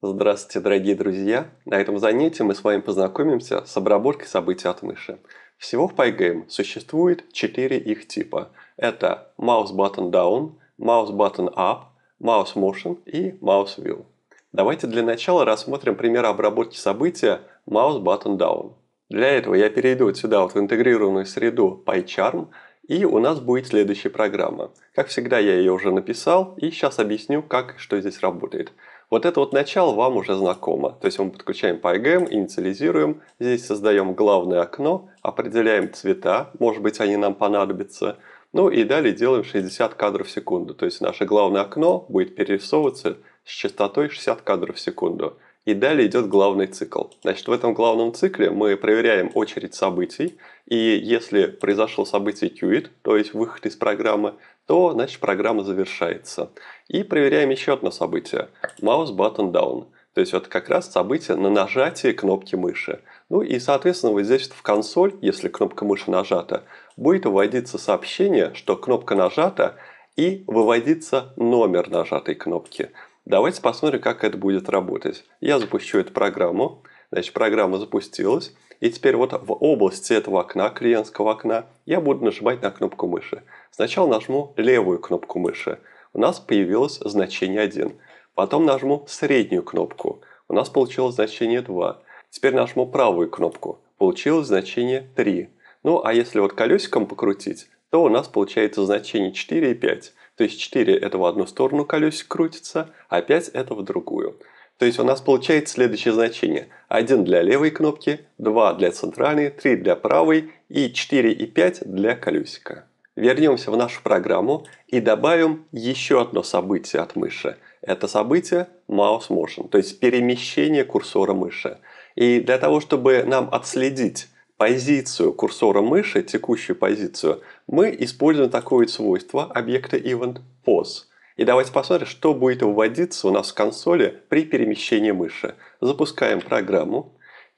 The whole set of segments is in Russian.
Здравствуйте, дорогие друзья! На этом занятии мы с вами познакомимся с обработкой событий от мыши. Всего в PyGame существует 4 их типа. Это Mouse Button Down, Mouse Button Up, Mouse Motion и Mouse Wheel. Давайте для начала рассмотрим пример обработки события Mouse Button Down. Для этого я перейду сюда вот в интегрированную среду PyCharm, и у нас будет следующая программа. Как всегда, я ее уже написал, и сейчас объясню, как что здесь работает. Вот это вот начало вам уже знакомо. То есть мы подключаем PyGam, инициализируем, здесь создаем главное окно, определяем цвета, может быть они нам понадобятся, ну и далее делаем 60 кадров в секунду. То есть наше главное окно будет перерисовываться с частотой 60 кадров в секунду. И далее идет главный цикл. Значит, в этом главном цикле мы проверяем очередь событий. И если произошло событие QIT, то есть выход из программы, то значит программа завершается. И проверяем еще одно событие. Mouse button down. То есть вот как раз событие на нажатии кнопки мыши. Ну и соответственно вот здесь в консоль, если кнопка мыши нажата, будет выводиться сообщение, что кнопка нажата и выводится номер нажатой кнопки. Давайте посмотрим, как это будет работать. Я запущу эту программу. Значит, программа запустилась. И теперь вот в области этого окна, клиентского окна, я буду нажимать на кнопку мыши. Сначала нажму левую кнопку мыши. У нас появилось значение 1. Потом нажму среднюю кнопку. У нас получилось значение 2. Теперь нажму правую кнопку. Получилось значение 3. Ну, а если вот колесиком покрутить, то у нас получается значение 4 и 5. То есть 4 это в одну сторону колесик крутится, а 5 это в другую. То есть у нас получается следующее значение. 1 для левой кнопки, 2 для центральной, 3 для правой и 4 и 5 для колесика. Вернемся в нашу программу и добавим еще одно событие от мыши. Это событие mouse motion, то есть перемещение курсора мыши. И для того, чтобы нам отследить позицию курсора мыши, текущую позицию, мы используем такое свойство объекта event pose. И давайте посмотрим, что будет выводиться у нас в консоли при перемещении мыши. Запускаем программу,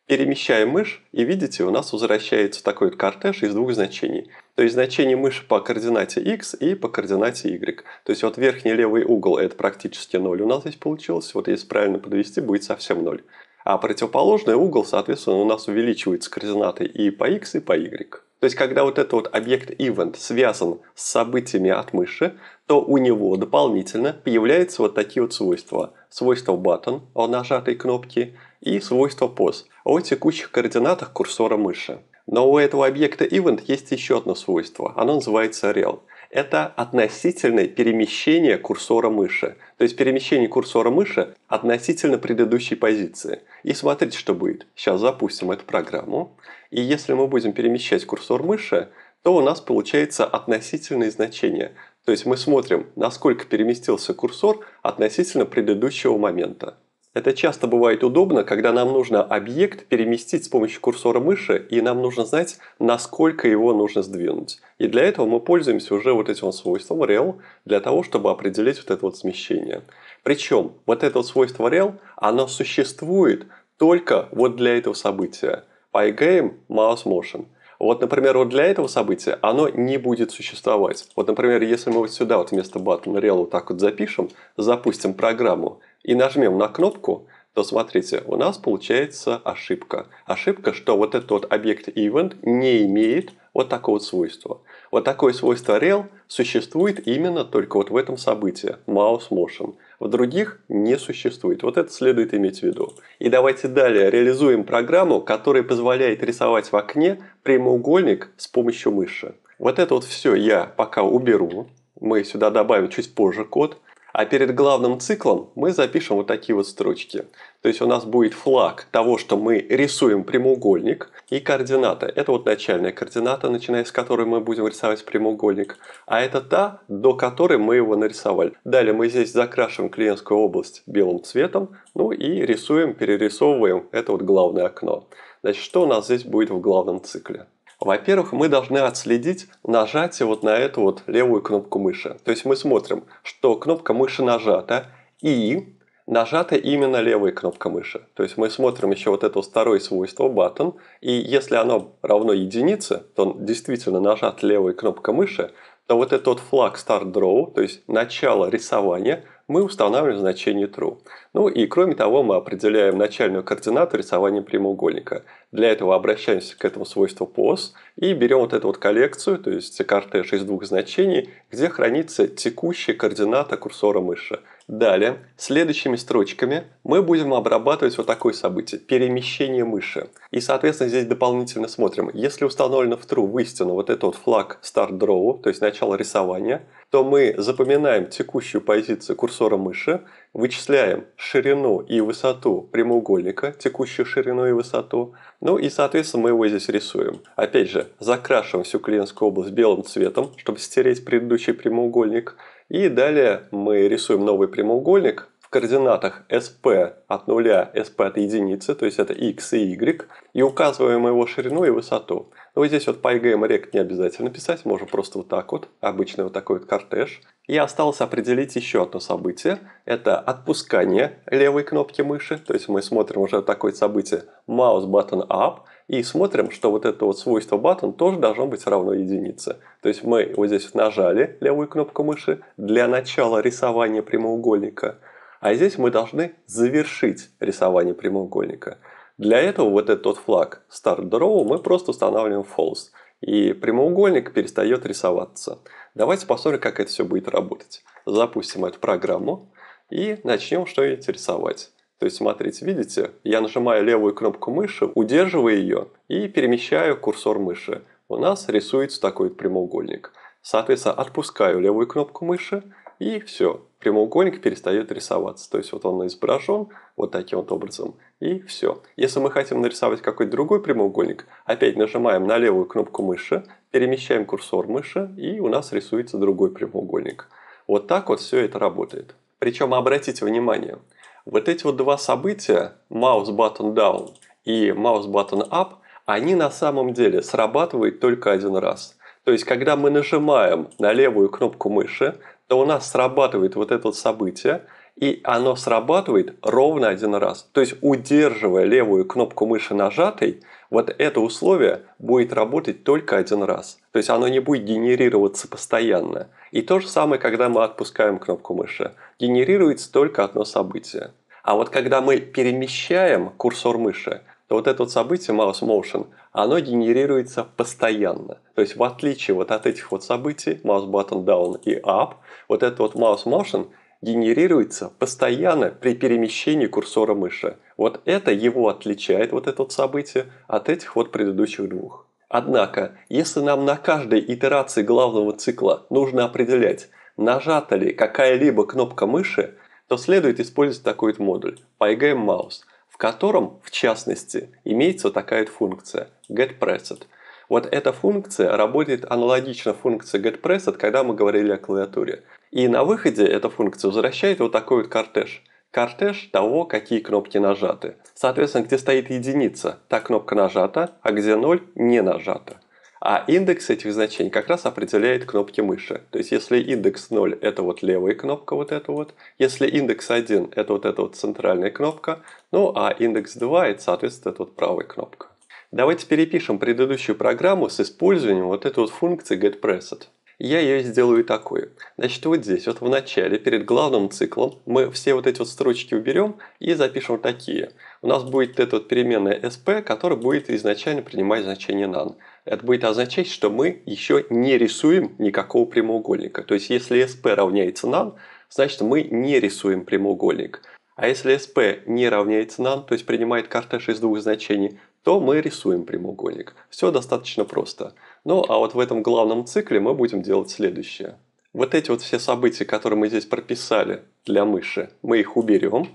перемещаем мышь, и видите, у нас возвращается такой вот кортеж из двух значений. То есть значение мыши по координате x и по координате y. То есть вот верхний левый угол это практически 0 у нас здесь получилось. Вот если правильно подвести, будет совсем 0. А противоположный угол, соответственно, у нас увеличивается координаты и по x, и по y. То есть, когда вот этот вот объект event связан с событиями от мыши, то у него дополнительно появляются вот такие вот свойства. Свойство button о нажатой кнопке и свойство pose о текущих координатах курсора мыши. Но у этого объекта event есть еще одно свойство. Оно называется rel. Это относительное перемещение курсора мыши. То есть перемещение курсора мыши относительно предыдущей позиции. И смотрите, что будет. Сейчас запустим эту программу. И если мы будем перемещать курсор мыши, то у нас получается относительные значения. То есть мы смотрим, насколько переместился курсор относительно предыдущего момента. Это часто бывает удобно, когда нам нужно объект переместить с помощью курсора мыши, и нам нужно знать, насколько его нужно сдвинуть. И для этого мы пользуемся уже вот этим свойством rel, для того, чтобы определить вот это вот смещение. Причем вот это вот свойство rel, оно существует только вот для этого события. PyGame Mouse Motion. Вот, например, вот для этого события оно не будет существовать. Вот, например, если мы вот сюда вот вместо Button Rel вот так вот запишем, запустим программу, и нажмем на кнопку, то смотрите, у нас получается ошибка. Ошибка, что вот этот вот объект event не имеет вот такого свойства. Вот такое свойство rel существует именно только вот в этом событии, mouse motion. В других не существует. Вот это следует иметь в виду. И давайте далее реализуем программу, которая позволяет рисовать в окне прямоугольник с помощью мыши. Вот это вот все я пока уберу. Мы сюда добавим чуть позже код. А перед главным циклом мы запишем вот такие вот строчки. То есть у нас будет флаг того, что мы рисуем прямоугольник и координата. Это вот начальная координата, начиная с которой мы будем рисовать прямоугольник. А это та, до которой мы его нарисовали. Далее мы здесь закрашиваем клиентскую область белым цветом. Ну и рисуем, перерисовываем это вот главное окно. Значит, что у нас здесь будет в главном цикле? Во-первых, мы должны отследить нажатие вот на эту вот левую кнопку мыши. То есть мы смотрим, что кнопка мыши нажата и нажата именно левая кнопка мыши. То есть мы смотрим еще вот это второе свойство button, и если оно равно единице, то действительно нажат левая кнопка мыши, то вот этот флаг start draw, то есть начало рисования, мы устанавливаем значение true. Ну и кроме того, мы определяем начальную координату рисования прямоугольника. Для этого обращаемся к этому свойству pos и берем вот эту вот коллекцию, то есть кортеж из двух значений, где хранится текущая координата курсора мыши. Далее, следующими строчками мы будем обрабатывать вот такое событие – перемещение мыши. И, соответственно, здесь дополнительно смотрим. Если установлено в true в истину вот этот вот флаг start draw, то есть начало рисования – то мы запоминаем текущую позицию курсора мыши, вычисляем ширину и высоту прямоугольника, текущую ширину и высоту, ну и, соответственно, мы его здесь рисуем. Опять же, закрашиваем всю клиентскую область белым цветом, чтобы стереть предыдущий прямоугольник, и далее мы рисуем новый прямоугольник, координатах SP от 0, SP от единицы, то есть это x и y, и указываем его ширину и высоту. Ну вот здесь вот PyGame Rect не обязательно писать, можно просто вот так вот, обычный вот такой вот кортеж. И осталось определить еще одно событие, это отпускание левой кнопки мыши, то есть мы смотрим уже такое событие mouse button up, и смотрим, что вот это вот свойство button тоже должно быть равно единице. То есть мы вот здесь вот нажали левую кнопку мыши для начала рисования прямоугольника – а здесь мы должны завершить рисование прямоугольника. Для этого вот этот флаг Start Draw мы просто устанавливаем False. И прямоугольник перестает рисоваться. Давайте посмотрим, как это все будет работать. Запустим эту программу и начнем что-нибудь рисовать. То есть, смотрите, видите, я нажимаю левую кнопку мыши, удерживаю ее и перемещаю курсор мыши. У нас рисуется такой прямоугольник. Соответственно, отпускаю левую кнопку мыши и все, прямоугольник перестает рисоваться. То есть вот он изображен вот таким вот образом, и все. Если мы хотим нарисовать какой-то другой прямоугольник, опять нажимаем на левую кнопку мыши, перемещаем курсор мыши, и у нас рисуется другой прямоугольник. Вот так вот все это работает. Причем обратите внимание, вот эти вот два события, mouse button down и mouse button up, они на самом деле срабатывают только один раз – то есть, когда мы нажимаем на левую кнопку мыши, то у нас срабатывает вот это событие, и оно срабатывает ровно один раз. То есть, удерживая левую кнопку мыши нажатой, вот это условие будет работать только один раз. То есть, оно не будет генерироваться постоянно. И то же самое, когда мы отпускаем кнопку мыши. Генерируется только одно событие. А вот когда мы перемещаем курсор мыши, то вот это вот событие mouse motion, оно генерируется постоянно. То есть в отличие вот от этих вот событий, mouse button down и up, вот это вот mouse motion генерируется постоянно при перемещении курсора мыши. Вот это его отличает, вот это вот событие, от этих вот предыдущих двух. Однако, если нам на каждой итерации главного цикла нужно определять, нажата ли какая-либо кнопка мыши, то следует использовать такой вот модуль PyGameMouse, котором, в частности, имеется такая функция getPreset. Вот эта функция работает аналогично функции getPreset, когда мы говорили о клавиатуре. И на выходе эта функция возвращает вот такой вот кортеж. Кортеж того, какие кнопки нажаты. Соответственно, где стоит единица, та кнопка нажата, а где ноль, не нажата. А индекс этих значений как раз определяет кнопки мыши. То есть если индекс 0 это вот левая кнопка вот эта вот, если индекс 1 это вот эта вот центральная кнопка, ну а индекс 2 это соответственно это вот правая кнопка. Давайте перепишем предыдущую программу с использованием вот этой вот функции getPresset. Я ее сделаю такой. Значит, вот здесь, вот в начале, перед главным циклом, мы все вот эти вот строчки уберем и запишем такие. У нас будет эта вот переменная sp, которая будет изначально принимать значение none это будет означать, что мы еще не рисуем никакого прямоугольника. То есть, если SP равняется нам, значит мы не рисуем прямоугольник. А если SP не равняется нам, то есть принимает кортеж из двух значений, то мы рисуем прямоугольник. Все достаточно просто. Ну а вот в этом главном цикле мы будем делать следующее. Вот эти вот все события, которые мы здесь прописали для мыши, мы их уберем.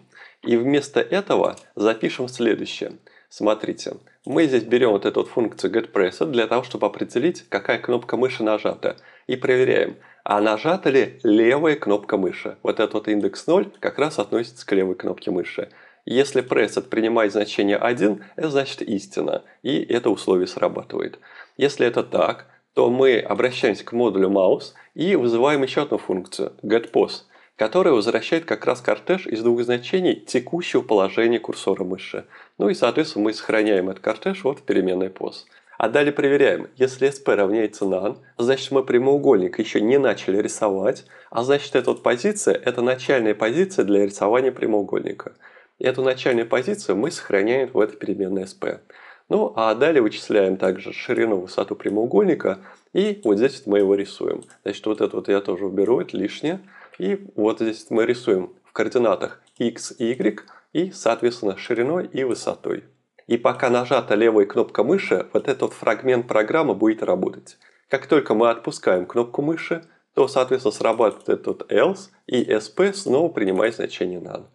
И вместо этого запишем следующее. Смотрите. Смотрите. Мы здесь берем вот эту вот функцию getPress для того, чтобы определить, какая кнопка мыши нажата. И проверяем, а нажата ли левая кнопка мыши. Вот этот вот индекс 0 как раз относится к левой кнопке мыши. Если пресс принимает значение 1, это значит истина, и это условие срабатывает. Если это так, то мы обращаемся к модулю mouse и вызываем еще одну функцию getPost которая возвращает как раз кортеж из двух значений текущего положения курсора мыши. Ну и, соответственно, мы сохраняем этот кортеж вот в переменной pos. А далее проверяем, если sp равняется none, значит мы прямоугольник еще не начали рисовать, а значит эта вот позиция – это начальная позиция для рисования прямоугольника. И Эту начальную позицию мы сохраняем в этой переменной sp. Ну, а далее вычисляем также ширину, высоту прямоугольника, и вот здесь вот мы его рисуем. Значит, вот это вот я тоже уберу, это лишнее. И вот здесь мы рисуем в координатах x, y и, соответственно, шириной и высотой. И пока нажата левая кнопка мыши, вот этот фрагмент программы будет работать. Как только мы отпускаем кнопку мыши, то, соответственно, срабатывает этот else, и sp снова принимает значение none.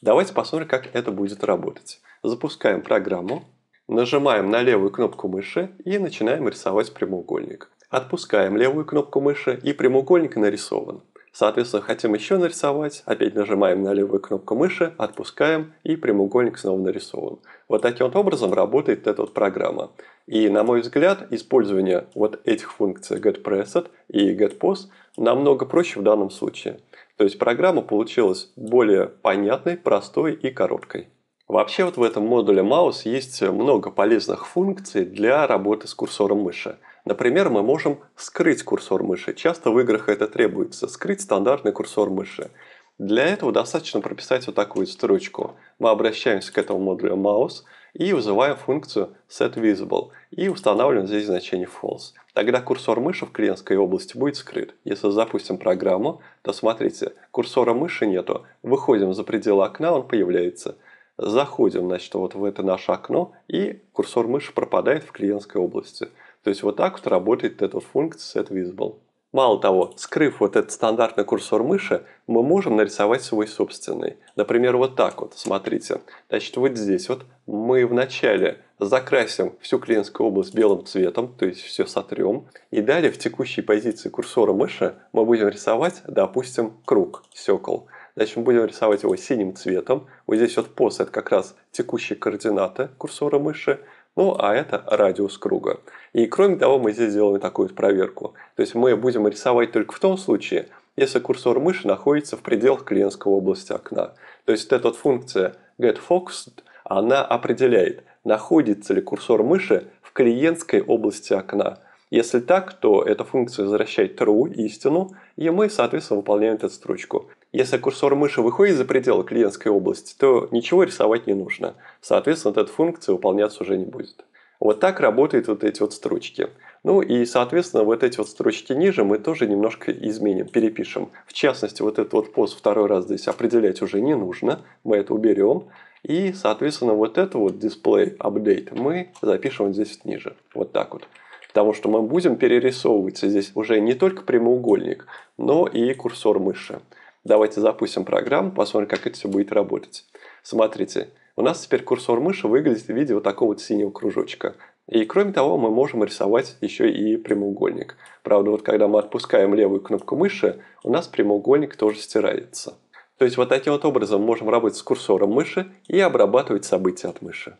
Давайте посмотрим, как это будет работать. Запускаем программу, нажимаем на левую кнопку мыши и начинаем рисовать прямоугольник. Отпускаем левую кнопку мыши, и прямоугольник нарисован. Соответственно, хотим еще нарисовать, опять нажимаем на левую кнопку мыши, отпускаем и прямоугольник снова нарисован. Вот таким вот образом работает эта вот программа. И на мой взгляд, использование вот этих функций getPreset и getPost намного проще в данном случае. То есть программа получилась более понятной, простой и короткой. Вообще вот в этом модуле Mouse есть много полезных функций для работы с курсором мыши – Например, мы можем скрыть курсор мыши. Часто в играх это требуется. Скрыть стандартный курсор мыши. Для этого достаточно прописать вот такую строчку. Мы обращаемся к этому модулю mouse и вызываем функцию setVisible и устанавливаем здесь значение false. Тогда курсор мыши в клиентской области будет скрыт. Если запустим программу, то смотрите, курсора мыши нету. Выходим за пределы окна, он появляется. Заходим, значит, вот в это наше окно, и курсор мыши пропадает в клиентской области. То есть вот так вот работает эта функция setVisible. Мало того, скрыв вот этот стандартный курсор мыши, мы можем нарисовать свой собственный. Например, вот так вот, смотрите. Значит, вот здесь вот мы вначале закрасим всю клиентскую область белым цветом, то есть все сотрем. И далее в текущей позиции курсора мыши мы будем рисовать, допустим, круг, стекол. Значит, мы будем рисовать его синим цветом. Вот здесь вот пост, это как раз текущие координаты курсора мыши. Ну, а это радиус круга. И кроме того, мы здесь сделаем такую проверку. То есть мы будем рисовать только в том случае, если курсор мыши находится в пределах клиентской области окна. То есть вот эта вот функция getFoxed, она определяет, находится ли курсор мыши в клиентской области окна. Если так, то эта функция возвращает true, истину, и мы, соответственно, выполняем эту строчку. Если курсор мыши выходит за пределы клиентской области, то ничего рисовать не нужно. Соответственно, вот эта функция выполняться уже не будет. Вот так работают вот эти вот строчки. Ну и, соответственно, вот эти вот строчки ниже мы тоже немножко изменим, перепишем. В частности, вот этот вот пост второй раз здесь определять уже не нужно. Мы это уберем. И, соответственно, вот это вот display update мы запишем здесь ниже. Вот так вот. Потому что мы будем перерисовывать здесь уже не только прямоугольник, но и курсор мыши. Давайте запустим программу, посмотрим, как это все будет работать. Смотрите, у нас теперь курсор мыши выглядит в виде вот такого вот синего кружочка. И кроме того, мы можем рисовать еще и прямоугольник. Правда, вот когда мы отпускаем левую кнопку мыши, у нас прямоугольник тоже стирается. То есть вот таким вот образом можем работать с курсором мыши и обрабатывать события от мыши.